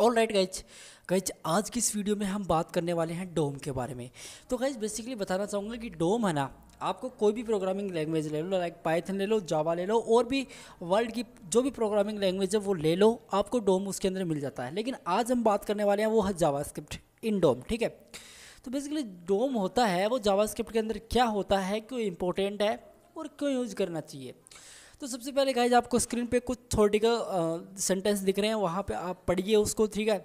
All right गैच गैच आज की इस वीडियो में हम बात करने वाले हैं डोम के बारे में तो गैच बेसिकली बताना चाहूँगा कि डोम है ना आपको कोई भी प्रोग्रामिंग लैंग्वेज ले लो लाइक पाइथन ले लो जावा ले लो और भी वर्ल्ड की जो भी प्रोग्रामिंग लैंग्वेज है वो ले लो आपको डोम उसके अंदर मिल जाता है लेकिन आज हम बात करने वाले हैं वो है जावा स्क्रिप्ट इन डोम ठीक है तो बेसिकली डोम होता है वो जावा स्क्रिप्ट के अंदर क्या होता है क्यों इम्पोर्टेंट है और क्यों यूज़ करना चाहिए तो सबसे पहले गाइज आपको स्क्रीन पे कुछ थोड़ी का सेंटेंस दिख रहे हैं वहाँ पे आप पढ़िए उसको ठीक है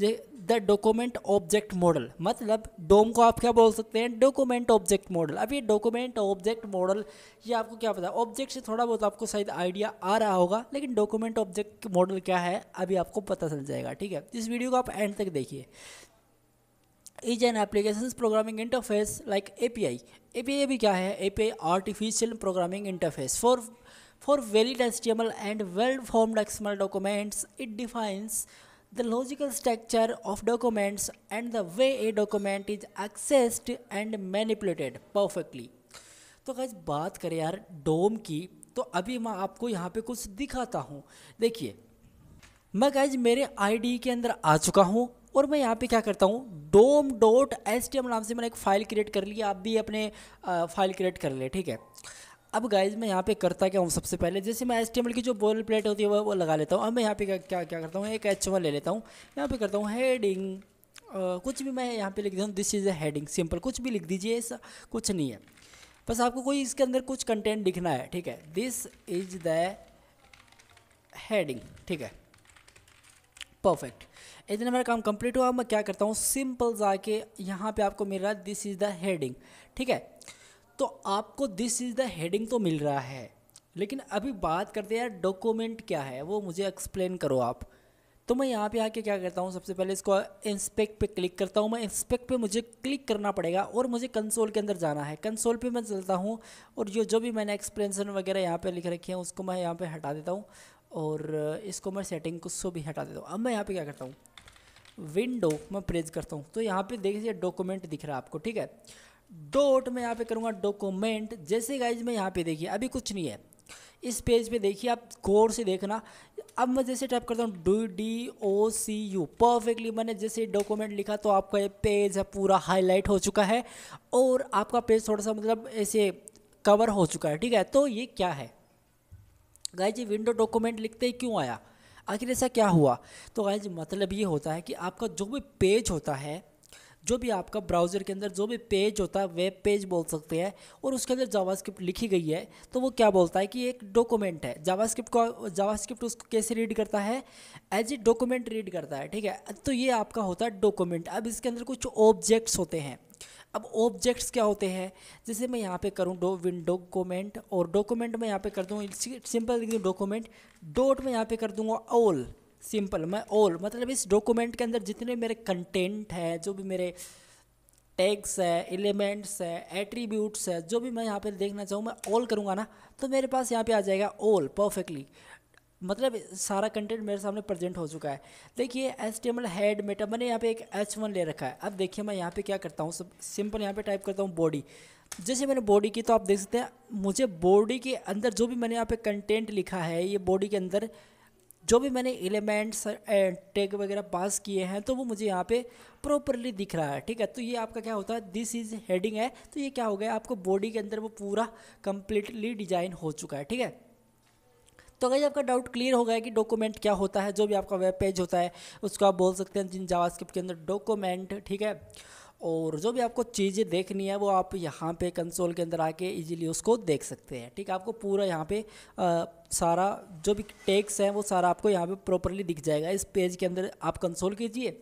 जे द डॉक्यूमेंट ऑब्जेक्ट मॉडल मतलब डोम को आप क्या बोल सकते हैं डॉक्यूमेंट ऑब्जेक्ट मॉडल अब ये डॉक्यूमेंट ऑब्जेक्ट मॉडल ये आपको क्या पता है ऑब्जेक्ट से थोड़ा बहुत आपको शायद आइडिया आ रहा होगा लेकिन डॉक्यूमेंट ऑब्जेक्ट मॉडल क्या है अभी आपको पता चल जाएगा ठीक है इस वीडियो को आप एंड तक देखिए is an application programming interface like A P I A P I भी क्या है A P I artificial programming interface for For valid HTML and well-formed XML documents, it defines the logical structure of documents and the way a document is accessed and manipulated perfectly. तो गज बात करें यार डोम की तो अभी मैं आपको यहाँ पे कुछ दिखाता हूँ देखिए मैं गज मेरे आईडी के अंदर आ चुका हूँ और मैं यहाँ पे क्या करता हूँ DOM dot S T M नाम से मैंने एक फ़ाइल क्रिएट कर ली आप भी अपने आ, फाइल क्रिएट कर ले ठीक है अब गाइज मैं यहाँ पे करता क्या हूँ सबसे पहले जैसे मैं एच की जो बोल प्लेट होती है वो वो लगा लेता हूँ अब मैं यहाँ पे क्या क्या, क्या करता हूँ एक एच ले लेता हूँ यहाँ पे करता हूँ हेडिंग कुछ भी मैं यहाँ पे लिख देता हूँ this is a heading simple कुछ भी लिख दीजिए ऐसा कुछ नहीं है बस आपको कोई इसके अंदर कुछ कंटेंट लिखना है ठीक है दिस इज द हेडिंग ठीक है परफेक्ट इतने मेरा काम कंप्लीट हुआ मैं क्या करता हूँ सिंपल जाके यहाँ पे आपको मिल रहा है दिस इज़ द हेडिंग ठीक है तो आपको दिस इज़ द हेडिंग तो मिल रहा है लेकिन अभी बात करते हैं यार डॉक्यूमेंट क्या है वो मुझे एक्सप्लेन करो आप तो मैं यहाँ पे आके क्या करता हूँ सबसे पहले इसको इंस्पेक्ट पे क्लिक करता हूँ मैं इंस्पेक्ट पे मुझे क्लिक करना पड़ेगा और मुझे कंसोल के अंदर जाना है कंसोल पे मैं चलता हूँ और जो जो भी मैंने एक्सप्लेनेशन वगैरह यहाँ पे लिख रखे हैं उसको मैं यहाँ पे हटा देता हूँ और इसको मैं सेटिंग को भी हटा देता हूँ अब मैं यहाँ पर क्या करता हूँ विंडो मैं प्रेज करता हूँ तो यहाँ पर देखिए डॉक्यूमेंट दिख रहा है आपको ठीक है दो मैं यहाँ पे करूँगा डॉक्यूमेंट जैसे गाइज मैं यहाँ पे देखिए अभी कुछ नहीं है इस पेज पे देखिए आप गौर से देखना अब मैं जैसे टाइप करता हूँ do D O C U perfectly मैंने जैसे डॉक्यूमेंट लिखा तो आपका ये पेज है पूरा हाईलाइट हो चुका है और आपका पेज थोड़ा सा मतलब ऐसे कवर हो चुका है ठीक है तो ये क्या है गाइज ये विंडो डॉक्यूमेंट लिखते ही क्यों आया आखिर ऐसा क्या हुआ तो गाइज मतलब ये होता है कि आपका जो भी पेज होता है जो भी आपका ब्राउज़र के अंदर जो भी पेज होता है वेब पेज बोल सकते हैं और उसके अंदर जावास्क्रिप्ट लिखी गई है तो वो क्या बोलता है कि एक डॉक्यूमेंट है जावास्क्रिप्ट को जावास्क्रिप्ट उसको कैसे रीड करता है एज ए डॉक्यूमेंट रीड करता है ठीक है तो ये आपका होता है डॉक्यूमेंट अब इसके अंदर कुछ ऑब्जेक्ट्स होते हैं अब ऑब्जेक्ट्स क्या होते हैं जैसे मैं यहाँ पे करूँ डो विन डॉक्यूमेंट और डॉक्यूमेंट में यहाँ पे कर दूँ सिंपल लिख दूँ डॉक्यूमेंट डॉट में यहाँ पे कर दूँगा ऑल सिंपल मैं ऑल मतलब इस डॉक्यूमेंट के अंदर जितने मेरे कंटेंट है जो भी मेरे टैग्स है एलिमेंट्स है एट्रीब्यूट्स है जो भी मैं यहाँ पर देखना चाहूँ मैं ऑल करूँगा ना तो मेरे पास यहाँ पे आ जाएगा ऑल परफेक्टली मतलब सारा कंटेंट मेरे सामने प्रेजेंट हो चुका है देखिए H T M L head meta मैंने यहाँ पे एक एच वन ले रखा है अब देखिए मैं यहाँ पे क्या करता हूँ सब सिंपल यहाँ पे टाइप करता हूँ बॉडी जैसे मैंने बॉडी की तो आप देख सकते हैं मुझे बॉडी के अंदर जो भी मैंने यहाँ पे कंटेंट लिखा है ये बॉडी के अंदर जो भी मैंने एलिमेंट्स एंड टैग वगैरह पास किए हैं तो वो मुझे यहाँ पे प्रॉपरली दिख रहा है ठीक है तो ये आपका क्या होता है दिस इज़ हेडिंग है तो ये क्या हो गया आपको बॉडी के अंदर वो पूरा कम्प्लीटली डिजाइन हो चुका है ठीक है तो अगर आपका डाउट क्लियर हो गया कि डॉक्यूमेंट क्या होता है जो भी आपका वेब पेज होता है उसको आप बोल सकते हैं जिन जावास्क्रिप्ट के अंदर डॉक्यूमेंट ठीक है और जो भी आपको चीज़ें देखनी है वो आप यहाँ पे कंसोल के अंदर आके इजीली उसको देख सकते हैं ठीक है आपको पूरा यहाँ पे आ, सारा जो भी टेक्स है वो सारा आपको यहाँ पे प्रॉपरली दिख जाएगा इस पेज के अंदर आप कंसोल कीजिए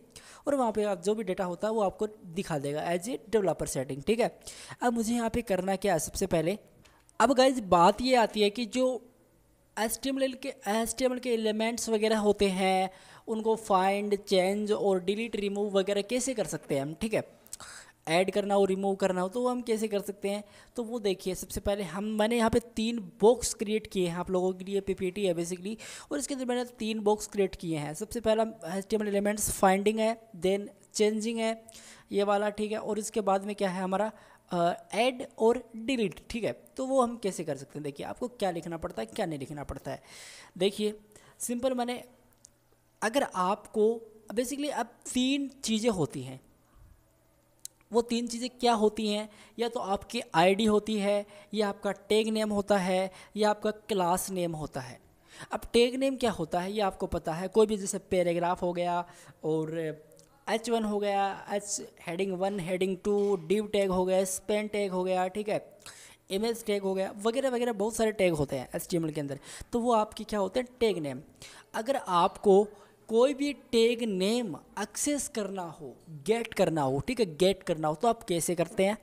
और वहाँ पे आप जो भी डेटा होता है वो आपको दिखा देगा एज ए डेवलपर सेटिंग ठीक है अब मुझे यहाँ पर करना क्या है सबसे पहले अब गाइज बात ये आती है कि जो एस के एस के एलिमेंट्स वगैरह होते हैं उनको फाइंड चेंज और डिलीट रिमूव वगैरह कैसे कर सकते हैं हम ठीक है ऐड करना हो रिमूव करना हो तो वो हम कैसे कर सकते हैं तो वो देखिए सबसे पहले हम मैंने यहाँ पे तीन बॉक्स क्रिएट किए हैं आप लोगों के लिए पीपीटी है बेसिकली और इसके अंदर मैंने तीन बॉक्स क्रिएट किए हैं सबसे पहला एच एलिमेंट्स फाइंडिंग है देन चेंजिंग है ये वाला ठीक है और इसके बाद में क्या है हमारा ऐड और डिलीट ठीक है तो वो हम कैसे कर सकते हैं देखिए आपको क्या लिखना पड़ता है क्या नहीं लिखना पड़ता है देखिए सिंपल मैंने अगर आपको बेसिकली अब तीन चीज़ें होती हैं वो तीन चीज़ें क्या होती हैं या तो आपकी आईडी होती है या आपका टैग नेम होता है या आपका क्लास नेम होता है अब टैग नेम क्या होता है ये आपको पता है कोई भी जैसे पैराग्राफ हो गया और एच वन हो गया H heading one heading two div tag हो गया स्पेन टैग हो गया ठीक है इमेज टैग हो गया वगैरह वगैरह बहुत सारे टैग होते हैं एच के अंदर तो वो आपके क्या होते हैं टैग नेम अगर आपको कोई भी टैग नेम एक्सेस करना हो गेट करना हो ठीक है गेट करना हो तो आप कैसे करते हैं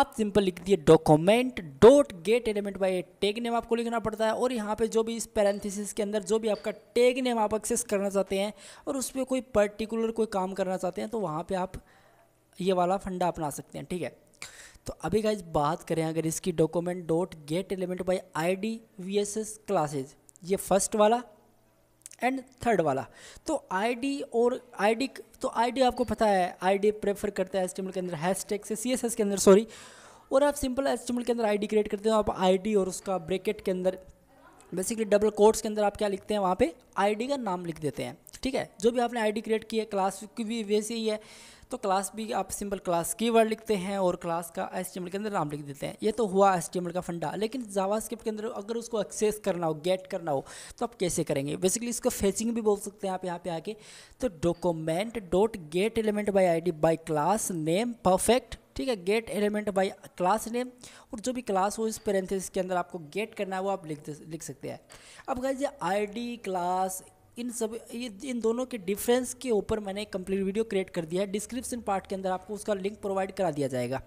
आप सिंपल लिख दिए document dot get element by tag name आपको लिखना पड़ता है और यहाँ पे जो भी इस पैरेंथिस के अंदर जो भी आपका टैग नेम आप एक्सेस करना चाहते हैं और उस पर कोई पर्टिकुलर कोई काम करना चाहते हैं तो वहाँ पे आप ये वाला फंडा अपना सकते हैं ठीक है तो अभी का बात करें अगर इसकी document dot get element by I D V S S classes ये फर्स्ट वाला एंड थर्ड वाला तो आईडी और आईडी तो आईडी आपको पता है आईडी प्रेफर करता है एस्टिमल के अंदर हैशटैग से सीएसएस के अंदर सॉरी और आप सिंपल एस्टिमल के अंदर आईडी क्रिएट करते हो आप आईडी और उसका ब्रेकेट के अंदर बेसिकली डबल कोर्ट्स के अंदर आप क्या लिखते हैं वहाँ पे आईडी का नाम लिख देते हैं ठीक है जो भी आपने आईडी क्रिएट की है क्लास की भी वैसे ही है तो क्लास भी आप सिंपल क्लास की वर्ड लिखते हैं और क्लास का एस के अंदर नाम लिख देते हैं ये तो हुआ एस का फंडा लेकिन जावास्क्रिप्ट के अंदर अगर उसको एक्सेस करना हो गेट करना हो तो आप कैसे करेंगे बेसिकली इसको फेचिंग भी बोल सकते हैं आप यहाँ पे आके तो document dot get element by I D by class name perfect ठीक है get element by class name और जो भी क्लास हो इस पेरेंथिस के अंदर आपको गेट करना है वो आप लिख लिख सकते हैं अब गाइज ये डी क्लास इन सब इन दोनों के डिफरेंस के ऊपर मैंने एक कंप्लीट वीडियो क्रिएट कर दिया है डिस्क्रिप्शन पार्ट के अंदर आपको उसका लिंक प्रोवाइड करा दिया जाएगा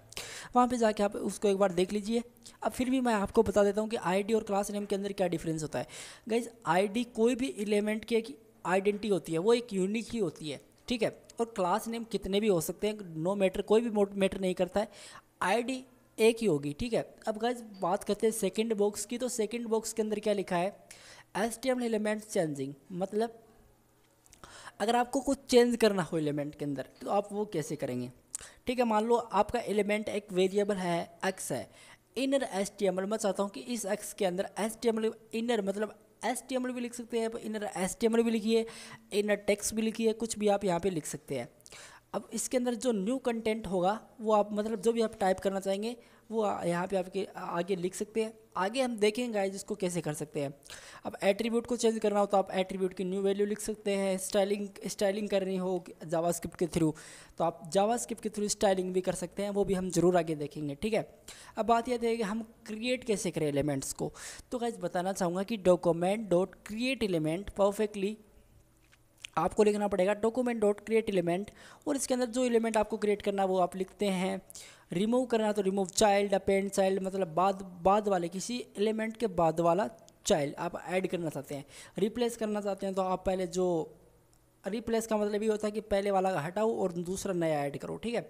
वहाँ पे जाके आप उसको एक बार देख लीजिए अब फिर भी मैं आपको बता देता हूँ कि आईडी और क्लास नेम के अंदर क्या डिफरेंस होता है गाइज आई कोई भी एलिमेंट की एक आइडेंटिटी होती है वो एक यूनिक ही होती है ठीक है और क्लास नेम कितने भी हो सकते हैं नो मैटर कोई भी मैटर नहीं करता है आई एक ही होगी ठीक है अब गाइज बात करते हैं सेकेंड बॉक्स की तो सेकेंड बॉक्स के अंदर क्या लिखा है S T M element changing मतलब अगर आपको कुछ चेंज करना हो एलिमेंट के अंदर तो आप वो कैसे करेंगे ठीक है मान लो आपका एलिमेंट एक वेरिएबल है एक्स है इनर एस टी एम मैं चाहता हूँ कि इस एक्स के अंदर एस टी एम इनर मतलब एस टी एम भी लिख सकते हैं इनर एस टी एम भी लिखिए इनर टेक्स्ट भी लिखिए कुछ भी आप यहाँ पे लिख सकते हैं अब इसके अंदर जो न्यू कंटेंट होगा वो आप मतलब जो भी आप टाइप करना चाहेंगे वो यहाँ पे आपके आगे लिख सकते हैं आगे हम देखेंगे गाइज इसको कैसे कर सकते हैं अब एट्रीब्यूट को चेंज करना हो तो आप एट्रीब्यूट की न्यू वैल्यू लिख सकते हैं स्टाइलिंग स्टाइलिंग करनी हो जावा के थ्रू तो आप जावा के थ्रू स्टाइलिंग भी कर सकते हैं वो भी हम ज़रूर आगे देखेंगे ठीक है अब बात यह है कि हम क्रिएट कैसे करें एलिमेंट्स को तो गाइज बताना चाहूँगा कि document dot create element perfectly आपको लिखना पड़ेगा डॉक्यूमेंट डॉट क्रिएट एलिमेंट और इसके अंदर जो एलिमेंट आपको क्रिएट करना है वो आप लिखते हैं रिमूव करना तो रिमूव चाइल्ड अपेंड चाइल्ड मतलब बाद बाद वाले किसी एलिमेंट के बाद वाला चाइल्ड आप ऐड करना चाहते हैं रिप्लेस करना चाहते हैं तो आप पहले जो रिप्लेस का मतलब ये होता है कि पहले वाला हटाओ और दूसरा नया ऐड करो ठीक है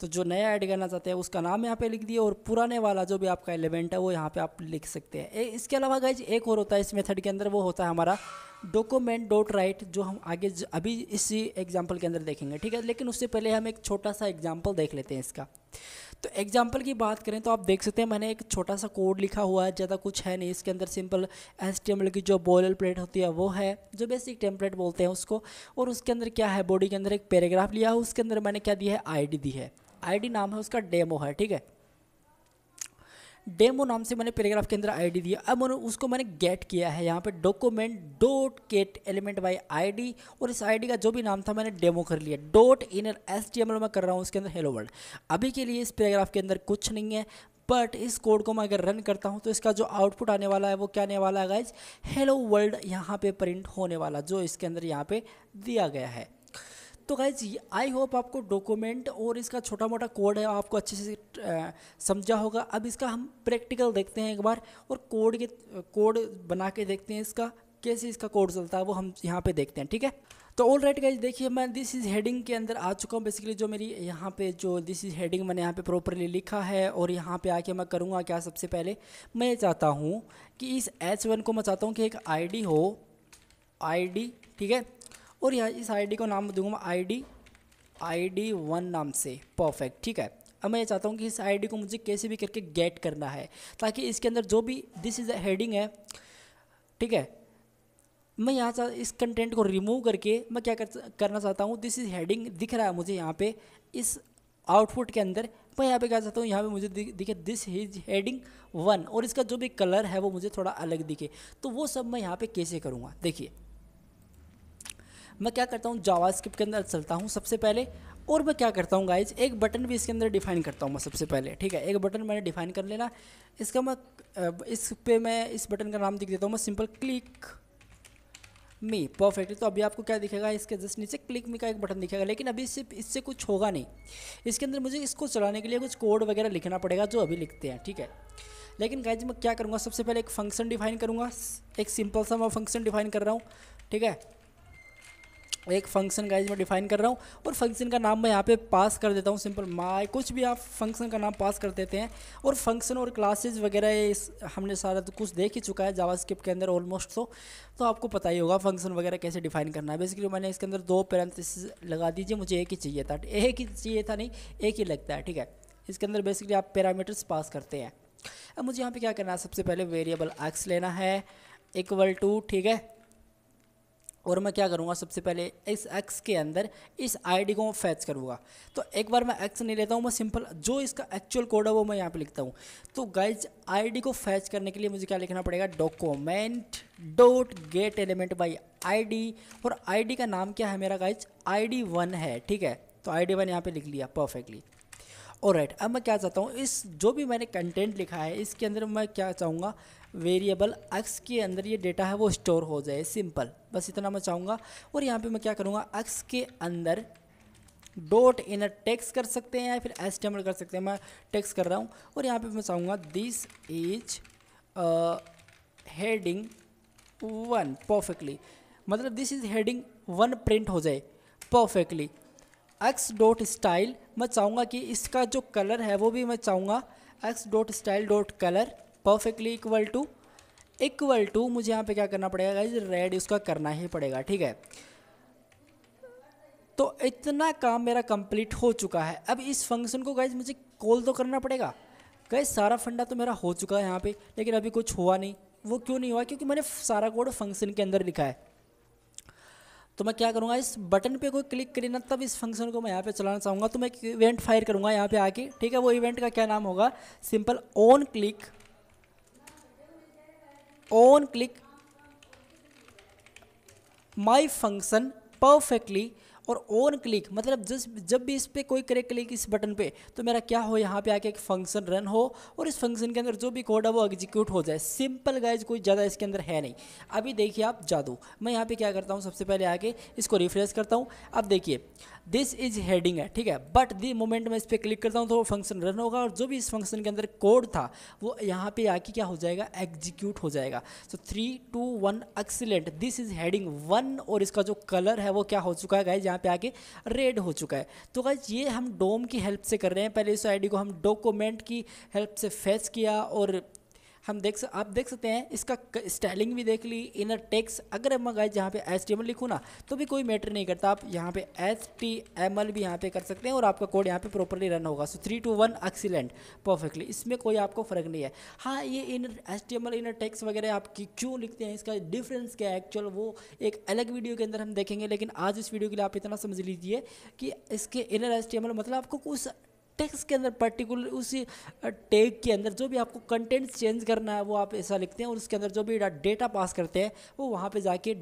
तो जो नया ऐड करना चाहते हैं उसका नाम यहाँ पे लिख दिए और पुराने वाला जो भी आपका एलिमेंट है वो यहाँ पे आप लिख सकते हैं इसके अलावा गाइज एक और होता है इस मेथड के अंदर वो होता है हमारा डॉक्यूमेंट डॉट राइट जो हम आगे अभी इसी एग्जाम्पल के अंदर देखेंगे ठीक है लेकिन उससे पहले हम एक छोटा सा एग्जाम्पल देख लेते हैं इसका तो एग्जाम्पल की बात करें तो आप देख सकते हैं मैंने एक छोटा सा कोड लिखा हुआ है ज़्यादा कुछ है नहीं इसके अंदर सिंपल एस की जो बॉयल प्लेट होती है वो है जो बेसिक टेम्पलेट बोलते हैं उसको और उसके अंदर क्या है बॉडी के अंदर एक पैराग्राफ लिया है उसके अंदर मैंने क्या दिया है डी दी है डी नाम है उसका डेमो है ठीक है डेमो नाम से मैंने पैराग्राफ के अंदर आईडी दिया अब उसको मैंने गेट किया है यहाँ पे document dot get element by ID और इस आईडी का जो भी नाम था मैंने डेमो कर लिया डॉट इनर एस मैं कर रहा हूँ उसके अंदर हेलो वर्ल्ड अभी के लिए इस पैराग्राफ के अंदर कुछ नहीं है बट इस कोड को मैं अगर रन करता हूँ तो इसका जो आउटपुट आने वाला है वो क्या आने वाला है गाइज हेलो वर्ल्ड यहाँ पे प्रिंट होने वाला जो इसके अंदर यहाँ पे दिया गया है तो गाइज आई होप आपको डॉक्यूमेंट और इसका छोटा मोटा कोड है आपको अच्छे से समझा होगा अब इसका हम प्रैक्टिकल देखते हैं एक बार और कोड के कोड बना के देखते हैं इसका कैसे इसका कोड चलता है वो हम यहाँ पे देखते हैं ठीक है तो ऑल राइट गाइज देखिए मैं दिस इज़ हेडिंग के अंदर आ चुका हूँ बेसिकली जो मेरी यहाँ पे जो दिस इज़ हेडिंग मैंने यहाँ पे प्रॉपरली लिखा है और यहाँ पे आके मैं करूँगा क्या सबसे पहले मैं ये चाहता हूँ कि इस एच वन को मैं चाहता हूँ कि एक आईडी हो आईडी ठीक है और यहाँ इस आईडी को नाम दूंगा मैं आईडी आईडी वन नाम से परफेक्ट ठीक है अब मैं ये चाहता हूँ कि इस आईडी को मुझे कैसे भी करके गेट करना है ताकि इसके अंदर जो भी दिस इज़ हेडिंग है ठीक है मैं यहाँ चाह इस कंटेंट को रिमूव करके मैं क्या कर, करना चाहता हूँ दिस इज़ हेडिंग दिख रहा है मुझे यहाँ पर इस आउटपुट के अंदर मैं यहाँ पे क्या चाहता हूँ यहाँ पे मुझे दिखे दिस इज हेडिंग वन और इसका जो भी कलर है वो मुझे थोड़ा अलग दिखे तो वो सब मैं यहाँ पे कैसे करूँगा देखिए मैं क्या करता हूँ जावा के अंदर चलता हूँ सबसे पहले और मैं क्या करता हूँ गाइज एक बटन भी इसके अंदर डिफाइन करता हूँ मैं सबसे पहले ठीक है एक बटन मैंने डिफाइन कर लेना इसका मैं इस पे मैं इस बटन का नाम दिख देता हूँ मैं सिंपल क्लिक मी परफेक्ट तो अभी आपको क्या दिखेगा इसके जस्ट नीचे क्लिक मी का एक बटन दिखेगा लेकिन अभी सिर्फ इससे कुछ होगा नहीं इसके अंदर मुझे इसको चलाने के लिए कुछ कोड वगैरह लिखना पड़ेगा जो अभी लिखते हैं ठीक है लेकिन गाइज मैं क्या करूँगा सबसे पहले एक फंक्शन डिफाइन करूँगा एक सिंपल सा मैं फंक्शन डिफाइन कर रहा हूँ ठीक है एक फंक्शन गाइज मैं डिफाइन कर रहा हूँ और फंक्शन का नाम मैं यहाँ पे पास कर देता हूँ सिंपल माई कुछ भी आप फंक्शन का नाम पास कर देते हैं और फंक्शन और क्लासेज वगैरह इस हमने सारा तो कुछ देख ही चुका है जावा के अंदर ऑलमोस्ट तो तो आपको पता ही होगा फंक्शन वगैरह कैसे डिफाइन करना है बेसिकली मैंने इसके अंदर दो पेरेंथिस लगा दीजिए मुझे एक ही चाहिए था एक ही चाहिए था नहीं एक ही लगता है ठीक है इसके अंदर बेसिकली आप पैरामीटर्स पास करते हैं अब मुझे यहाँ पर क्या करना है सबसे पहले वेरिएबल एक्स लेना है इक्वल टू ठीक है और मैं क्या करूँगा सबसे पहले इस एक्स के अंदर इस आईडी को मैं फैच करूँगा तो एक बार मैं एक्स नहीं लेता हूँ मैं सिंपल जो इसका एक्चुअल कोड है वो मैं यहाँ पे लिखता हूँ तो गाइज आईडी को फैच करने के लिए मुझे क्या लिखना पड़ेगा document dot get element by ID और आईडी का नाम क्या है मेरा गाइज आई वन है ठीक है तो आई डी वन यहाँ पर लिख लिया परफेक्टली और राइट अब मैं क्या चाहता हूँ इस जो भी मैंने कंटेंट लिखा है इसके अंदर मैं क्या चाहूँगा वेरिएबल एक्स के अंदर ये डेटा है वो स्टोर हो जाए सिंपल बस इतना मैं चाहूँगा और यहाँ पे मैं क्या करूँगा एक्स के अंदर डॉट इनर टेक्स कर सकते हैं या फिर एस कर सकते हैं मैं टेक्स कर रहा हूँ और यहाँ पे मैं चाहूँगा this is heading one perfectly मतलब this is heading one print हो जाए परफेक्टली एक्स डॉट स्टाइल मैं चाहूँगा कि इसका जो कलर है वो भी मैं चाहूँगा x dot style dot colour perfectly equal to equal to मुझे यहाँ पे क्या करना पड़ेगा गाइज रेड इसका करना ही पड़ेगा ठीक है तो इतना काम मेरा कंप्लीट हो चुका है अब इस फंक्शन को गाइज मुझे कॉल तो करना पड़ेगा गाइज सारा फंडा तो मेरा हो चुका है यहाँ पे लेकिन अभी कुछ हुआ नहीं वो क्यों नहीं हुआ क्योंकि मैंने सारा कोड फंक्शन के अंदर लिखा है तो मैं क्या करूँगा इस बटन पे कोई क्लिक करें तब इस फंक्शन को मैं यहाँ पे चलाना चाहूँगा तो मैं एक इवेंट फायर करूँगा यहाँ पे आके ठीक है वो इवेंट का क्या नाम होगा simple on click on click my function perfectly और ऑन क्लिक मतलब जिस जब भी इस पर कोई करे क्लिक इस बटन पे तो मेरा क्या हो यहाँ पे आके एक फंक्शन रन हो और इस फंक्शन के अंदर जो भी कोड है वो एग्जीक्यूट हो जाए सिंपल गाइज कोई ज़्यादा इसके अंदर है नहीं अभी देखिए आप जादू मैं यहाँ पे क्या करता हूँ सबसे पहले आके इसको रिफ्रेश करता हूँ अब देखिए दिस इज हेडिंग है ठीक है बट दी मोमेंट मैं इस पर क्लिक करता हूँ तो वो फंक्शन रन होगा और जो भी इस फंक्शन के अंदर कोड था वो यहाँ पे आके क्या हो जाएगा एग्जीक्यूट हो जाएगा so three two one excellent this is heading one और इसका जो कलर है वो क्या हो चुका है गाइज यहाँ पे आके रेड हो चुका है तो गाइज ये हम डोम की हेल्प से कर रहे हैं पहले इस आई को हम डॉक्यूमेंट की हेल्प से फेस किया और हम देख सक, आप देख सकते हैं इसका स्टाइलिंग भी देख ली इनर टेक्स अगर मैं गाइज यहाँ पे एस टी लिखूँ ना तो भी कोई मैटर नहीं करता आप यहाँ पे एस टी एम एल भी यहाँ पे कर सकते हैं और आपका कोड यहाँ पे प्रॉपरली रन होगा so three two one excellent perfectly इसमें कोई आपको फ़र्क नहीं है हाँ ये inner S T M L inner text वगैरह आप क्यों लिखते हैं इसका डिफरेंस क्या है एक्चुअल वो एक अलग वीडियो के अंदर हम देखेंगे लेकिन आज इस वीडियो के लिए आप इतना समझ लीजिए कि इसके inner S T M L मतलब आपको कुछ टेक्स्ट के अंदर पर्टिकुलर उसी टैग के अंदर जो भी आपको कंटेंट चेंज करना है वो आप ऐसा लिखते हैं और उसके अंदर जो भी डेटा पास करते हैं वो वहाँ पे जाके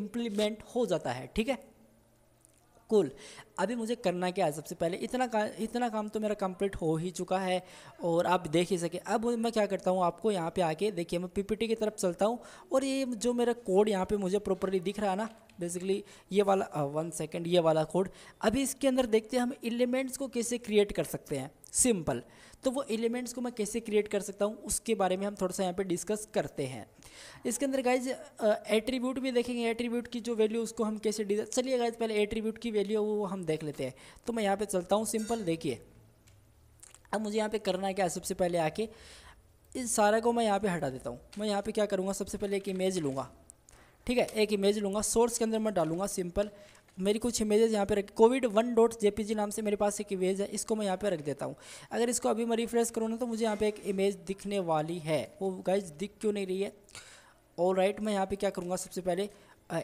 इम्प्लीमेंट हो जाता है ठीक है कुल अभी मुझे करना क्या है सबसे पहले इतना का इतना काम तो मेरा कंप्लीट हो ही चुका है और आप देख ही सके अब मैं क्या करता हूँ आपको यहाँ पे आके देखिए मैं पीपीटी की तरफ चलता हूँ और ये जो मेरा कोड यहाँ पे मुझे प्रॉपरली दिख रहा है ना बेसिकली ये वाला वन uh, सेकेंड ये वाला कोड अभी इसके अंदर देखते हैं हम एलिमेंट्स को कैसे क्रिएट कर सकते हैं सिंपल तो वो एलिमेंट्स को मैं कैसे क्रिएट कर सकता हूँ उसके बारे में हम थोड़ा सा यहाँ पे डिस्कस करते हैं इसके अंदर गाइज एट्रीब्यूट भी देखेंगे एट्रीब्यूट की जो वैल्यू उसको हम कैसे डिजाइन चलिए गाइज पहले एट्रीब्यूट की वैल्यू वो हम देख लेते हैं तो मैं यहाँ पर चलता हूँ सिंपल देखिए अब मुझे यहाँ पर करना क्या सबसे पहले आके इस सारा को मैं यहाँ पर हटा देता हूँ मैं यहाँ पर क्या करूँगा सबसे पहले एक इमेज लूँगा ठीक है एक इमेज लूँगा सोर्स के अंदर मैं डालूँगा सिंपल मेरी कुछ इमेजेस यहाँ पे रखी कोविड वन डॉट जे नाम से मेरे पास एक इमेज है इसको मैं यहाँ पे रख देता हूँ अगर इसको अभी मैं रिफ्रेश करूँ ना तो मुझे यहाँ पे एक इमेज दिखने वाली है वो गाइज दिख क्यों नहीं रही है और राइट मैं यहाँ पे क्या करूँगा सबसे पहले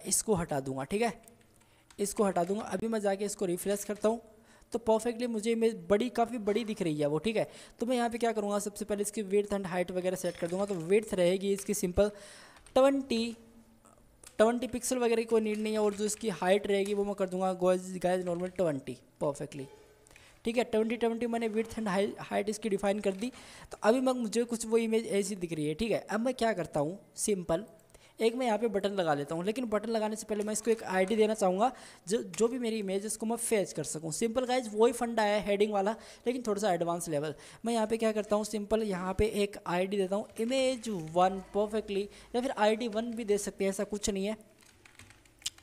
इसको हटा दूँगा ठीक है इसको हटा दूँगा अभी मैं जाके इसको रिफ्रेश करता हूँ तो परफेक्टली मुझे इमेज बड़ी काफ़ी बड़ी दिख रही है वो ठीक है तो मैं यहाँ पर क्या करूँगा सबसे पहले इसकी वेथ एंड हाइट वगैरह सेट कर दूँगा तो वेथ रहेगी इसकी सिंपल ट्वेंटी ट्वेंटी पिक्सल वगैरह की कोई नीड नहीं है और जो इसकी हाइट रहेगी वो मैं कर दूंगा गोज गाइज नॉर्मल ट्वेंटी परफेक्टली ठीक है ट्वेंटी ट्वेंटी मैंने विथ एंड हाइट इसकी डिफाइन कर दी तो अभी मैं मुझे कुछ वो इमेज ऐसी दिख रही है ठीक है अब मैं क्या करता हूँ सिंपल एक मैं यहाँ पे बटन लगा लेता हूँ लेकिन बटन लगाने से पहले मैं इसको एक आईडी देना चाहूँगा जो जो भी मेरी इमेज इसको मैं फेच कर सकूँ सिंपल गाइज वही फंड आया है हेडिंग वाला लेकिन थोड़ा सा एडवांस लेवल मैं यहाँ पे क्या करता हूँ सिंपल यहाँ पे एक आई देता हूँ इमेज वन परफेक्टली या फिर आई वन भी दे सकते हैं ऐसा कुछ नहीं है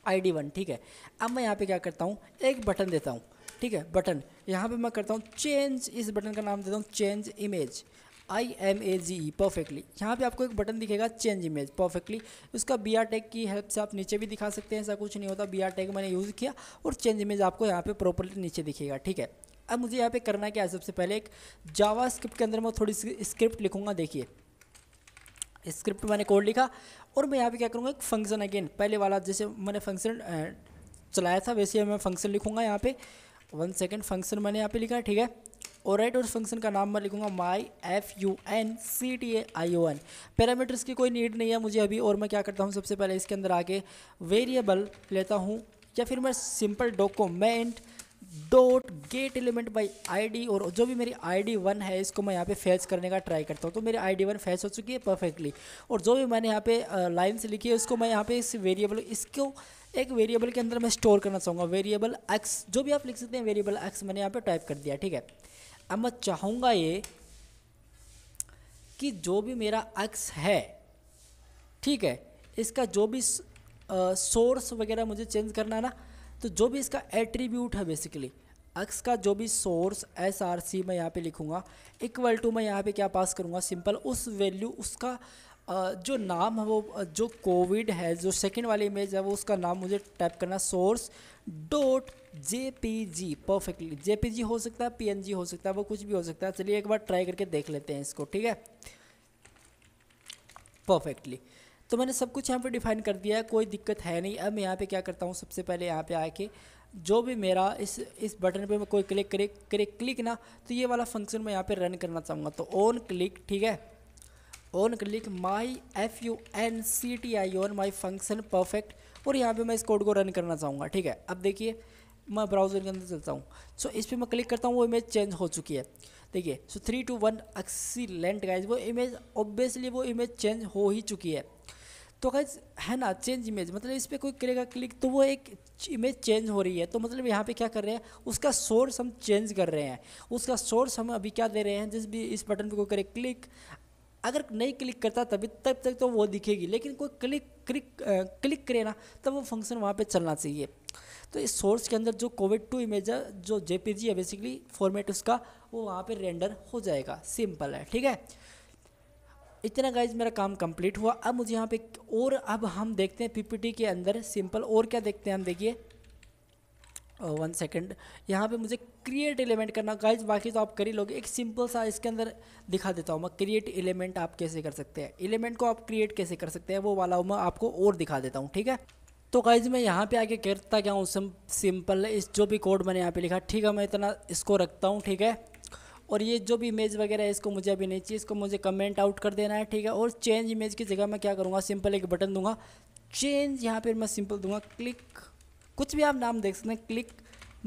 आई डी वन ठीक है अब मैं यहाँ पर क्या करता हूँ एक बटन देता हूँ ठीक है बटन यहाँ पे मैं करता हूँ चेंज इस बटन का नाम देता हूँ change image I M A G E perfectly यहाँ पे आपको एक बटन दिखेगा चेंज इमेज परफेक्टली उसका बी आर टैग की हेल्प से आप नीचे भी दिखा सकते हैं ऐसा कुछ नहीं होता बी आर टैग मैंने यूज़ किया और चेंज इमेज आपको यहाँ पे प्रॉपरली नीचे दिखेगा ठीक है अब मुझे यहाँ पे करना क्या है सबसे पहले एक जावा स्क्रिप्ट के अंदर मैं थोड़ी स्क्रिप्ट लिखूँगा देखिए स्क्रिप्ट मैंने कोड लिखा और मैं यहाँ पे क्या करूँगा एक फंक्शन अगेन पहले वाला जैसे मैंने फंक्शन चलाया था वैसे मैं फंक्शन लिखूँगा यहाँ पे वन सेकेंड फंक्शन मैंने यहाँ पे लिखा ठीक है और राइट और फंक्शन का नाम मैं लिखूंगा my F U N C T A I O N parameters की कोई नीड नहीं है मुझे अभी और मैं क्या करता हूँ सबसे पहले इसके अंदर आके वेरिएबल लेता हूँ या फिर मैं simple document dot get element by D और जो भी मेरी आई डी वन है इसको मैं यहाँ पे फैच करने का ट्राई करता हूँ तो मेरी आई डी वन फैच हो चुकी है परफेक्टली और जो भी मैंने यहाँ पे लाइन्स लिखी है उसको मैं यहाँ पे इस वेरिएबल इसको एक वेरिएबल के अंदर मैं स्टोर करना चाहूँगा वेरिएबल एक्स जो भी आप लिख सकते हैं वेरिएबल एक्स मैंने यहाँ पे टाइप कर दिया ठीक है अब मैं चाहूँगा ये कि जो भी मेरा अक्स है ठीक है इसका जो भी सोर्स वगैरह मुझे चेंज करना है ना तो जो भी इसका एट्रीब्यूट है बेसिकली अक्स का जो भी सोर्स एस आर सी मैं यहाँ पे लिखूँगा इक्वल टू मैं यहाँ पे क्या पास करूँगा सिंपल उस वैल्यू उसका जो नाम है वो जो कोविड है जो सेकंड वाली इमेज है वो उसका नाम मुझे टाइप करना source dot J P G perfectly J P G हो सकता है पी एन जी हो सकता है वो कुछ भी हो सकता है चलिए एक बार ट्राई करके देख लेते हैं इसको ठीक है परफेक्टली तो मैंने सब कुछ यहाँ पे डिफाइन कर दिया है कोई दिक्कत है नहीं अब मैं यहाँ पे क्या करता हूँ सबसे पहले यहाँ पे आके जो भी मेरा इस इस बटन पे मैं कोई क्लिक करे करे क्लिक ना तो ये वाला फंक्शन मैं यहाँ पे रन करना चाहूँगा तो ऑन क्लिक ठीक है on click my F U N C T I on my function perfect और यहाँ पे मैं इस कोड को रन करना चाहूँगा ठीक है अब देखिए मैं ब्राउज़र के अंदर चलता हूँ सो so, इस पर मैं क्लिक करता हूँ वो इमेज चेंज हो चुकी है देखिए सो थ्री टू वन लेंट गाइज वो इमेज ऑब्वियसली वो इमेज चेंज हो ही चुकी है तो गाइज है ना चेंज इमेज मतलब इस पर कोई करेगा क्लिक तो वो एक इमेज चेंज हो रही है तो मतलब यहाँ पे क्या कर रहे हैं उसका सोर्स हम चेंज कर रहे हैं उसका सोर्स हम अभी क्या दे रहे हैं जिस भी इस बटन पे कोई करे क्लिक अगर नहीं क्लिक करता तभी तब तक तो वो दिखेगी लेकिन कोई क्लिक क्लिक आ, क्लिक करे ना तब वो फंक्शन वहाँ पे चलना चाहिए तो इस सोर्स के अंदर जो कोविड टू इमेज है जो जे है बेसिकली फॉर्मेट उसका वो वहाँ पर रेंडर हो जाएगा सिंपल है ठीक है इतना गाइज मेरा काम कंप्लीट हुआ अब मुझे यहाँ पे और अब हम देखते हैं पीपीटी के अंदर सिंपल और क्या देखते हैं हम देखिए वन सेकेंड यहाँ पे मुझे क्रिएट एलिमेंट करना गाइज बाकी तो आप कर ही लोगे एक सिंपल सा इसके अंदर दिखा देता हूँ मैं क्रिएट एलिमेंट आप कैसे कर सकते हैं एलिमेंट को आप क्रिएट कैसे कर सकते हैं वो वाला मैं आपको और दिखा देता हूँ ठीक है तो गाइज मैं यहाँ पे आके करता क्या हूँ सिंपल इस जो भी कोड मैंने यहाँ पे लिखा ठीक है मैं इतना इसको रखता हूँ ठीक है और ये जो भी इमेज वगैरह है इसको मुझे अभी नहीं चाहिए इसको मुझे कमेंट आउट कर देना है ठीक है और चेंज इमेज की जगह मैं क्या करूँगा सिंपल एक बटन दूंगा चेंज यहाँ पर मैं सिंपल दूंगा क्लिक कुछ भी आप नाम देख सकते हैं क्लिक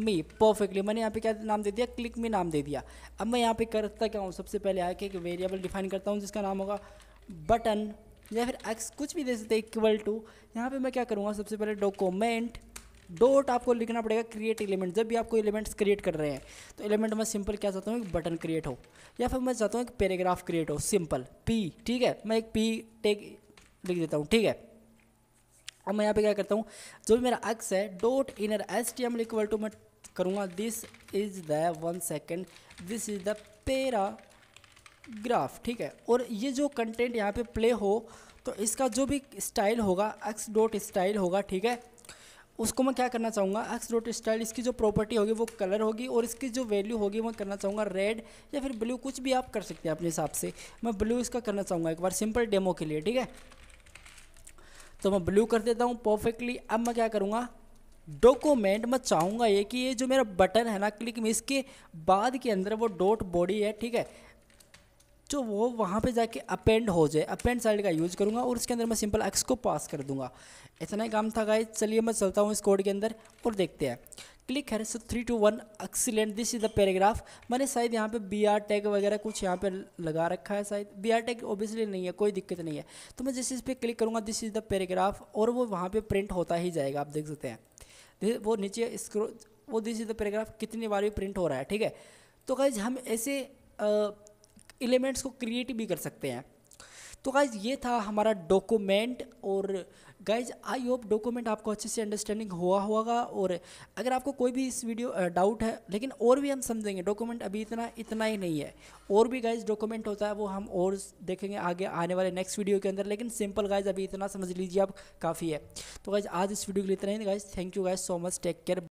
मी परफेक्टली मैंने यहाँ पे क्या नाम दे दिया क्लिक मी नाम दे दिया अब मैं यहाँ पे करता क्या हूँ सबसे पहले आके एक वेरिएबल डिफाइन करता हूँ जिसका नाम होगा बटन या फिर एक्स कुछ भी दे सकते इक्वल टू यहाँ पे मैं क्या करूँगा सबसे पहले डॉक्यूमेंट डोट आपको लिखना पड़ेगा क्रिएट एलिमेंट जब भी आपको एलिमेंट्स क्रिएट कर रहे हैं तो एलिमेंट मैं सिंपल क्या चाहता हूँ एक बटन क्रिएट हो या फिर मैं चाहता हूँ एक पैराग्राफ क्रिएट हो सिंपल पी ठीक है मैं एक पी टेक लिख देता हूँ ठीक है अब मैं यहाँ पे क्या करता हूँ जो भी मेरा एक्स है dot inner S T M equal to मैं करूँगा this is the one second this is the paragraph ठीक है और ये जो कंटेंट यहाँ पे प्ले हो तो इसका जो भी स्टाइल होगा एक्स डॉट स्टाइल होगा ठीक है उसको मैं क्या करना चाहूँगा एक्स डॉट स्टाइल इसकी जो प्रॉपर्टी होगी वो कलर होगी और इसकी जो वैल्यू होगी मैं करना चाहूँगा रेड या फिर ब्लू कुछ भी आप कर सकते हैं अपने हिसाब से मैं ब्लू इसका करना चाहूँगा एक बार सिंपल डेमो के लिए ठीक है तो मैं ब्लू कर देता हूँ परफेक्टली अब मैं क्या करूँगा डॉक्यूमेंट मैं चाहूँगा ये कि ये जो मेरा बटन है ना क्लिक में इसके बाद के अंदर वो डॉट बॉडी है ठीक है जो वो वहाँ पे जाके अपेंड हो जाए अपेंड साइड का यूज़ करूँगा और उसके अंदर मैं सिंपल एक्स को पास कर दूँगा इतना ही काम था गाइज चलिए मैं चलता हूँ इस कोड के अंदर और देखते हैं क्लिक है so three two one excellent this is the paragraph मैंने शायद यहाँ पे बी आर टैग वगैरह कुछ यहाँ पे लगा रखा है शायद बी आर टैग ओबियसली नहीं है कोई दिक्कत नहीं है तो मैं जैसे इस पर क्लिक करूँगा दिस इज़ द पैराग्राफ और वो वहाँ पर प्रिंट होता ही जाएगा आप देख सकते हैं वो नीचे स्क्रो वो दिस इज़ द पैराग्राफ कितनी बार भी प्रिंट हो रहा है ठीक है तो गाइज हम ऐसे एलिमेंट्स को क्रिएट भी कर सकते हैं तो गाइज़ ये था हमारा डॉक्यूमेंट और गाइज आई होप डॉक्यूमेंट आपको अच्छे से अंडरस्टैंडिंग हुआ होगा और अगर आपको कोई भी इस वीडियो डाउट है लेकिन और भी हम समझेंगे डॉक्यूमेंट अभी इतना इतना ही नहीं है और भी गाइज डॉक्यूमेंट होता है वो हम और देखेंगे आगे आने वाले नेक्स्ट वीडियो के अंदर लेकिन सिंपल गाइज अभी इतना समझ लीजिए आप काफ़ी है तो गाइज आज इस वीडियो के लिए इतना ही guys thank you guys so much take care